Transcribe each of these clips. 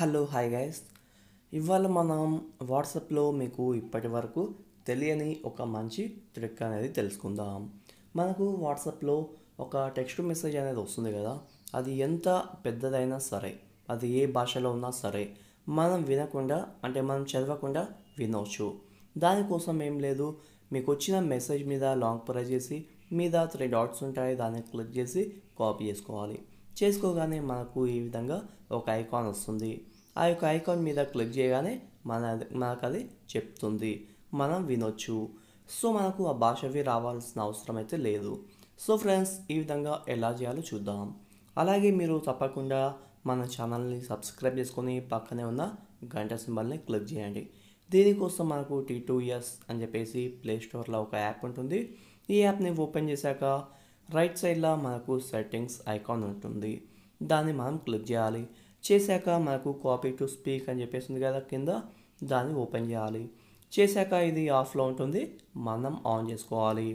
hello hi guys ఇవాళ మనం వాట్సాప్లో మీకు ఇప్పటి వరకు తెలియని ఒక మంచి ట్రిక్ అనేది తెలుసుకుందాం మనకు వాట్సాప్లో ఒక టెక్స్ట్ మెసేజ్ అనేది వస్తుంది కదా అది ఎంత పెద్దదైనా సరే అది ఏ భాషలో ఉన్నా సరే మనం వినకుండా అంటే మనం చదవకుండా వినవచ్చు దానికోసం ఏం లేదు మీకు వచ్చిన మెసేజ్ మీద లాంగ్ ప్రెస్ చేసి మీద త్రీ డాట్స్ ఉంటాయి దాన్ని క్లిక్ చేసి కాపీ చేసుకోవాలి చేసుకోగానే మనకు ఈ విధంగా ఒక ఐకాన్ వస్తుంది ఆ యొక్క ఐకాన్ మీద క్లిక్ చేయగానే మన మనకు అది చెప్తుంది మనం వినొచ్చు సో మనకు ఆ భాషవి రావాల్సిన అవసరం అయితే లేదు సో ఫ్రెండ్స్ ఈ విధంగా ఎలా చేయాలో చూద్దాం అలాగే మీరు తప్పకుండా మన ఛానల్ని సబ్స్క్రైబ్ చేసుకొని పక్కనే ఉన్న గంట సింబల్ని క్లిక్ చేయండి దీనికోసం మనకు టీ టూ ఇయర్స్ అని చెప్పేసి ప్లే స్టోర్లో ఒక యాప్ ఉంటుంది ఈ యాప్ని ఓపెన్ చేశాక రైట్ సైడ్లో మనకు సెట్టింగ్స్ ఐకాన్ ఉంటుంది దాన్ని మనం క్లిక్ చేయాలి చేశాక మనకు కాపీ టు స్పీక్ అని చెప్పేసింది కదా కింద దాన్ని ఓపెన్ చేయాలి చేశాక ఇది ఆఫ్లో ఉంటుంది మనం ఆన్ చేసుకోవాలి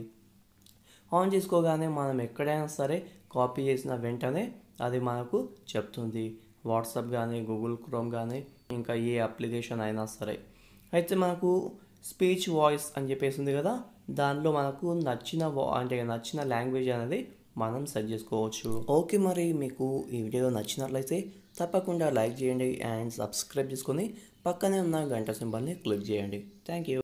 ఆన్ చేసుకోగానే మనం ఎక్కడైనా సరే కాపీ చేసిన వెంటనే అది మనకు చెప్తుంది వాట్సాప్ కానీ గూగుల్ క్రోమ్ కానీ ఇంకా ఏ అప్లికేషన్ అయినా సరే అయితే మనకు స్పీచ్ వాయిస్ అని చెప్పేసింది కదా దానిలో మనకు నచ్చిన అంటే నచ్చిన లాంగ్వేజ్ అనేది మనం సెట్ చేసుకోవచ్చు ఓకే మరి మీకు ఈ వీడియో నచ్చినట్లయితే తప్పకుండా లైక్ చేయండి అండ్ సబ్స్క్రైబ్ చేసుకొని పక్కనే ఉన్న గంట సింబల్ని క్లిక్ చేయండి థ్యాంక్ యూ